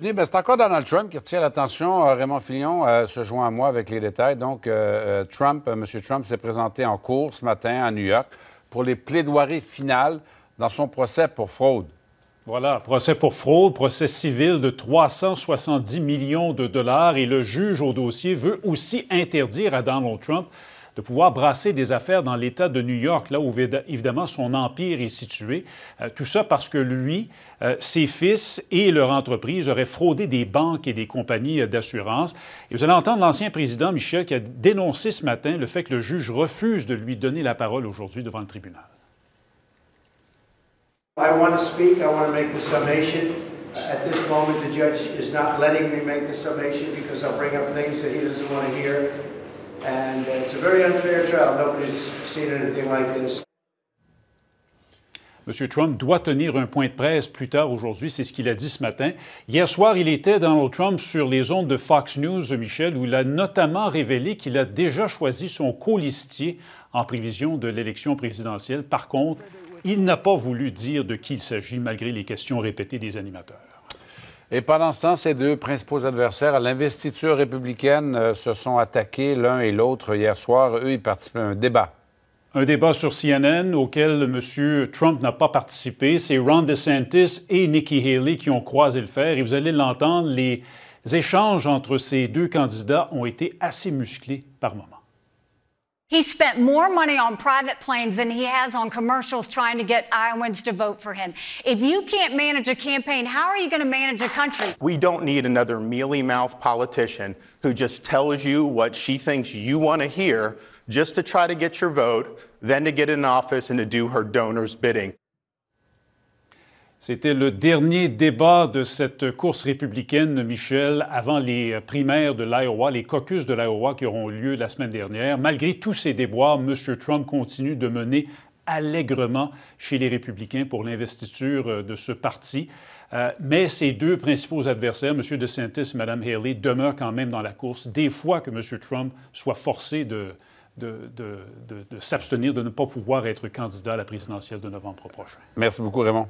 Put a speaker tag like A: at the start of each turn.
A: Ben, c'est encore Donald Trump qui retient l'attention. Euh, Raymond Fillon euh, se joint à moi avec les détails. Donc, euh, Trump, M. Trump s'est présenté en cours ce matin à New York pour les plaidoiries finales dans son procès pour fraude. Voilà, procès pour fraude, procès civil de
B: 370 millions de dollars et le juge au dossier veut aussi interdire à Donald Trump de pouvoir brasser des affaires dans l'État de New York, là où évidemment son empire est situé. Euh, tout ça parce que lui, euh, ses fils et leur entreprise auraient fraudé des banques et des compagnies euh, d'assurance. Et vous allez entendre l'ancien président Michel qui a dénoncé ce matin le fait que le juge refuse de lui donner la parole aujourd'hui devant le tribunal.
C: I want to speak, I want to make the summation. At this moment, the judge is not letting me make the summation because I'll bring up things that he doesn't want to hear. And uh, it's
B: M. Trump doit tenir un point de presse plus tard aujourd'hui, c'est ce qu'il a dit ce matin. Hier soir, il était, Donald Trump, sur les ondes de Fox News, Michel, où il a notamment révélé qu'il a déjà choisi son colistier en prévision de l'élection présidentielle. Par contre, il
A: n'a pas voulu dire de qui il s'agit, malgré les questions répétées des animateurs. Et pendant ce temps, ces deux principaux adversaires à l'investiture républicaine euh, se sont attaqués l'un et l'autre hier soir. Eux, ils participent à un débat un débat sur CNN
B: auquel M. Trump n'a pas participé. C'est Ron DeSantis et Nikki Haley qui ont croisé le fer. Et vous allez l'entendre, les échanges entre ces deux candidats ont été assez musclés par moments.
A: He spent more money on private planes than he has on commercials trying to get Iowans to vote for him. If you can't manage a campaign, how are you going to manage a country? We
B: don't need another mealy mouthed politician who just tells you what she thinks you want to hear just to try to get your vote, then to get in office and to do her donor's bidding. C'était le dernier débat de cette course républicaine, Michel, avant les primaires de l'Iowa, les caucus de l'Iowa qui auront lieu la semaine dernière. Malgré tous ces déboires, M. Trump continue de mener allègrement chez les républicains pour l'investiture de ce parti. Euh, mais ses deux principaux adversaires, M. DeSantis et Mme Haley, demeurent quand même dans la course, des fois que M. Trump soit forcé de, de s'abstenir, de ne pas pouvoir être candidat à la présidentielle de novembre prochain.
A: Merci beaucoup, Raymond.